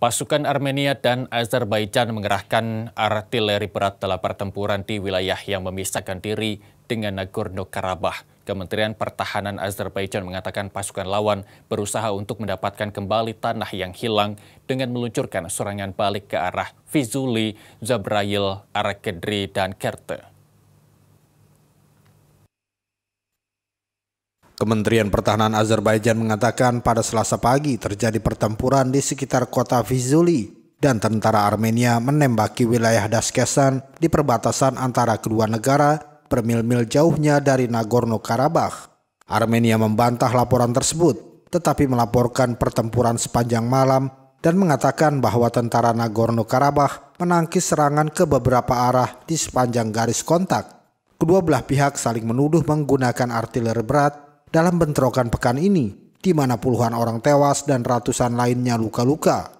Pasukan Armenia dan Azerbaijan mengerahkan artileri berat dalam pertempuran di wilayah yang memisahkan diri dengan Nagorno-Karabakh. Kementerian Pertahanan Azerbaijan mengatakan pasukan lawan berusaha untuk mendapatkan kembali tanah yang hilang dengan meluncurkan serangan balik ke arah Fizuli, Zabrail, Arakedri, dan Kerte. Kementerian Pertahanan Azerbaijan mengatakan pada Selasa pagi terjadi pertempuran di sekitar kota Vizuli dan tentara Armenia menembaki wilayah Daskesan di perbatasan antara kedua negara bermil-mil jauhnya dari Nagorno-Karabakh. Armenia membantah laporan tersebut, tetapi melaporkan pertempuran sepanjang malam dan mengatakan bahwa tentara Nagorno-Karabakh menangkis serangan ke beberapa arah di sepanjang garis kontak. Kedua belah pihak saling menuduh menggunakan artiler berat dalam bentrokan pekan ini, di mana puluhan orang tewas dan ratusan lainnya luka-luka.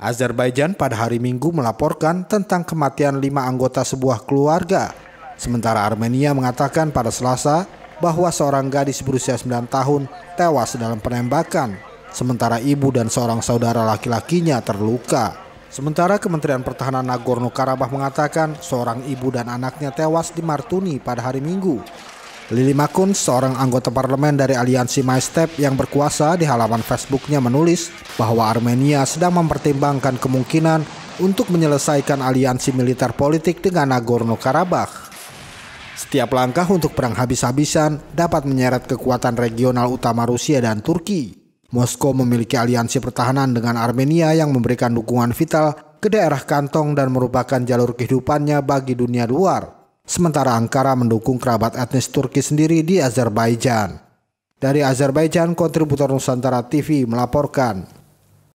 Azerbaijan pada hari Minggu melaporkan tentang kematian lima anggota sebuah keluarga, sementara Armenia mengatakan pada Selasa bahwa seorang gadis berusia 9 tahun tewas dalam penembakan, sementara ibu dan seorang saudara laki-lakinya terluka. Sementara Kementerian Pertahanan Nagorno-Karabakh mengatakan seorang ibu dan anaknya tewas di Martuni pada hari Minggu Lili Makun, seorang anggota parlemen dari aliansi MyStep yang berkuasa di halaman Facebooknya menulis bahwa Armenia sedang mempertimbangkan kemungkinan untuk menyelesaikan aliansi militer politik dengan Nagorno-Karabakh. Setiap langkah untuk perang habis-habisan dapat menyeret kekuatan regional utama Rusia dan Turki. Moskow memiliki aliansi pertahanan dengan Armenia yang memberikan dukungan vital ke daerah kantong dan merupakan jalur kehidupannya bagi dunia luar sementara Ankara mendukung kerabat etnis Turki sendiri di Azerbaijan. Dari Azerbaijan, kontributor Nusantara TV melaporkan.